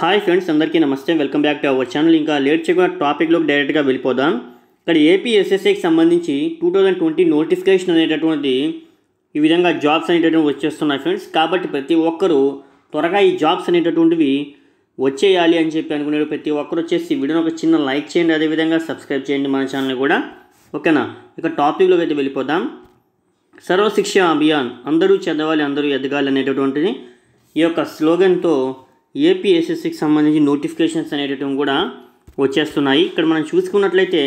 hi friends అందరికీ నమస్తే welcome back to our channel ఇంకా లేట్ చేయకుండా టాపిక్లోకి డైరెక్ట్గా వెళ్ళిపోదాం ఇక్కడ ఏపీ ఎస్ఎస్ఏకి సంబంధించి టూ థౌజండ్ ట్వంటీ నోటిఫికేషన్ అనేటటువంటి ఈ విధంగా జాబ్స్ అనేటటువంటి వచ్చేస్తున్నాయి ఫ్రెండ్స్ కాబట్టి ప్రతి ఒక్కరూ త్వరగా ఈ జాబ్స్ అనేటటువంటివి వచ్చేయాలి అని చెప్పి అనుకునేది ప్రతి ఒక్కరు వచ్చేసి వీడియోని ఒక చిన్న లైక్ చేయండి అదేవిధంగా సబ్స్క్రైబ్ చేయండి మన ఛానల్ కూడా ఓకేనా ఇక టాపిక్లోకి అయితే వెళ్ళిపోదాం సర్వశిక్ష అభియాన్ అందరూ చదవాలి అందరూ ఎదగాలి అనేటటువంటిది ఈ యొక్క స్లోగన్తో ఏపీఎస్ఎస్సికి సంబంధించి నోటిఫికేషన్స్ అనేటటువంటి కూడా వచ్చేస్తున్నాయి ఇక్కడ మనం చూసుకున్నట్లయితే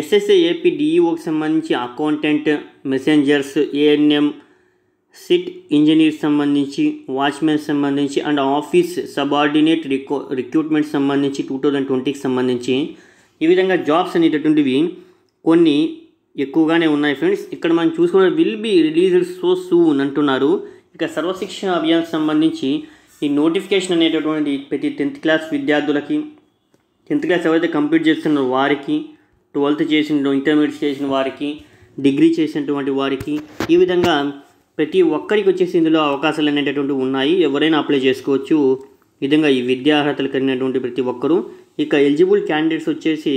ఎస్ఎస్ఏ ఏపీ డిఈఓకి సంబంధించి accountant messengers ANM site engineer సంబంధించి వాచ్మెన్ సంబంధించి అండ్ ఆఫీస్ సబార్డినేట్ రికో రిక్రూట్మెంట్ సంబంధించి టూ థౌజండ్ ట్వంటీకి సంబంధించి ఈ విధంగా జాబ్స్ అనేటటువంటివి కొన్ని ఎక్కువగానే ఉన్నాయి ఫ్రెండ్స్ ఇక్కడ మనం చూసుకున్న will be released so soon అంటున్నారు ఇక సర్వశిక్షణ అభియాన్ సంబంధించి ఈ నోటిఫికేషన్ అనేటటువంటి ప్రతి టెన్త్ క్లాస్ విద్యార్థులకి టెన్త్ క్లాస్ ఎవరైతే కంప్లీట్ చేస్తున్నారో వారికి ట్వెల్త్ చేసిన ఇంటర్మీడియట్ చేసిన వారికి డిగ్రీ చేసినటువంటి వారికి ఈ విధంగా ప్రతి ఒక్కరికి వచ్చేసి ఇందులో అవకాశాలు అనేటటువంటి ఉన్నాయి ఎవరైనా అప్లై చేసుకోవచ్చు విధంగా ఈ విద్యా అర్హతలు కలిగినటువంటి ప్రతి ఒక్కరూ ఇక ఎలిజిబుల్ క్యాండిడేట్స్ వచ్చేసి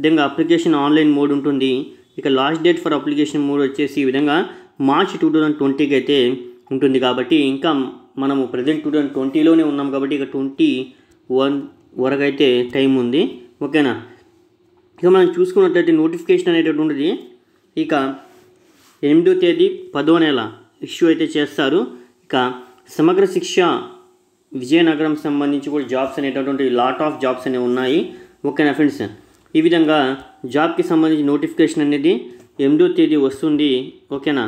విధంగా అప్లికేషన్ ఆన్లైన్ మోడ్ ఉంటుంది ఇక last date for application mode వచ్చేసి ఈ విధంగా మార్చ్ టూ థౌజండ్ ట్వంటీకి అయితే ఉంటుంది కాబట్టి ఇంకా మనము ప్రజెంట్ టూ థౌజండ్ ట్వంటీలోనే ఉన్నాం కాబట్టి ఇక ట్వంటీ వన్ వరకు అయితే టైం ఉంది ఓకేనా ఇక మనం చూసుకున్నట్లయితే నోటిఫికేషన్ అనేటటువంటి ఉంటుంది ఇక ఎనిమిదో తేదీ పదో నెల ఇష్యూ అయితే చేస్తారు ఇక సమగ్ర శిక్ష విజయనగరం సంబంధించి కూడా జాబ్స్ అనేటటువంటి లాట్ ఆఫ్ జాబ్స్ అనేవి ఉన్నాయి ఓకేనా ఫ్రెండ్స్ ఈ విధంగా జాబ్కి సంబంధించి నోటిఫికేషన్ అనేది ఎనిమిదో తేదీ వస్తుంది ఓకేనా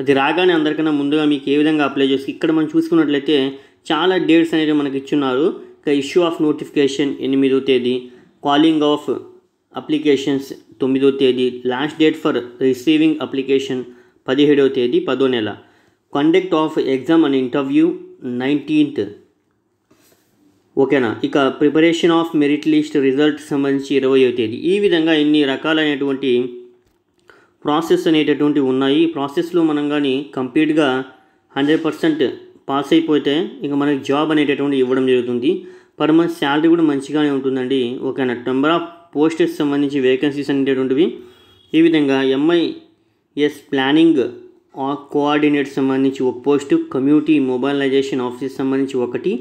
అది రాగానే అందరికన్నా ముందుగా మీకు ఏ విధంగా అప్లై చేసి ఇక్కడ మనం చూసుకున్నట్లయితే చాలా డేట్స్ అనేవి మనకి ఇచ్చున్నారు ఇక ఇష్యూ ఆఫ్ నోటిఫికేషన్ ఎనిమిదో తేదీ కాలింగ్ ఆఫ్ అప్లికేషన్స్ తొమ్మిదో తేదీ last date for receiving application పదిహేడవ తేదీ పదో నెల conduct of exam and interview nineteenth ఓకేనా ఇక preparation of merit list result సంబంధించి ఇరవై తేదీ ఈ విధంగా ఇన్ని రకాలైనటువంటి ప్రాసెస్ అనేటటువంటి ఉన్నాయి ఈ ప్రాసెస్లో మనం కానీ కంప్లీట్గా హండ్రెడ్ పర్సెంట్ పాస్ అయిపోతే ఇంకా మనకి జాబ్ అనేటటువంటి ఇవ్వడం జరుగుతుంది పర్ మంత్ శాలరీ కూడా మంచిగానే ఉంటుందండి ఓకేనా నెంబర్ ఆఫ్ పోస్ట్ సంబంధించి వేకెన్సీస్ అనేటటువంటివి ఈ విధంగా ఎంఐఎస్ ప్లానింగ్ కోఆర్డినేట్ సంబంధించి ఒక పోస్ట్ కమ్యూనిటీ మొబైలైజేషన్ ఆఫీస్ సంబంధించి ఒకటి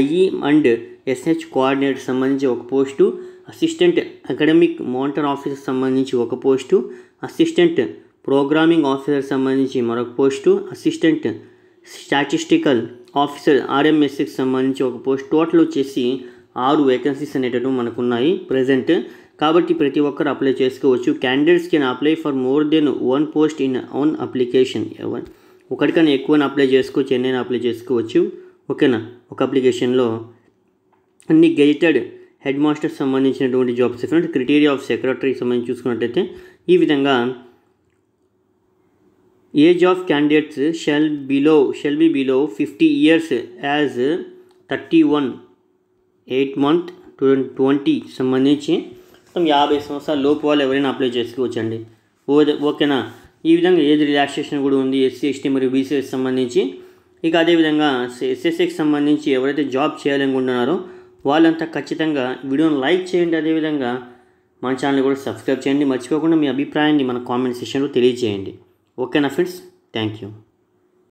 ఐఈ అండ్ ఎస్హెచ్ కోఆర్డినేట్ సంబంధించి ఒక post assistant academic monitor officer సంబంధించి ఒక పోస్టు అసిస్టెంట్ ప్రోగ్రామింగ్ ఆఫీసర్ సంబంధించి మరొక పోస్టు అసిస్టెంట్ స్టాటిస్టికల్ ఆఫీసర్ ఆర్ఎంఎస్సికి సంబంధించి ఒక పోస్ట్ టోటల్ వచ్చేసి ఆరు వేకెన్సీస్ అనేటటువంటి ఉన్నాయి ప్రజెంట్ కాబట్టి ప్రతి ఒక్కరు అప్లై చేసుకోవచ్చు candidates can apply for more than one post in own application one ఒకటికన్నా ఎక్కువని అప్లై చేసుకోవచ్చు ఎన్నైనా అప్లై చేసుకోవచ్చు ఓకేనా ఒక అప్లికేషన్లో అన్ని గెజిటెడ్ హెడ్ మాస్టర్ సంబంధించినటువంటి jobs different criteria of secretary సంబంధించి చూసుకున్నట్టయితే ఈ విధంగా age of candidates shall below shall be below fifty years as thirty one eight month twenty సంబంధించి మొత్తం యాభై సంవత్సరాల లోపు వాళ్ళు ఎవరైనా అప్లై చేసుకోవచ్చండి ఓకేనా ఈ విధంగా ఏజ్ రిలాక్సేషన్ కూడా ఉంది ఎస్సీ ఎస్టీ మరియు బీసీఎస్ సంబంధించి ఇక అదేవిధంగా ఎస్ఎస్ఏకి సంబంధించి ఎవరైతే జాబ్ చేయాలనుకుంటున్నారో వాళ్ళంతా ఖచ్చితంగా వీడియోని లైక్ చేయండి అదేవిధంగా మన ఛానల్ కూడా సబ్స్క్రైబ్ చేయండి మర్చిపోకుండా మీ అభిప్రాయాన్ని మన కామెంట్ సెక్షన్లో తెలియజేయండి ఓకేనా ఫ్రెండ్స్ థ్యాంక్ యూ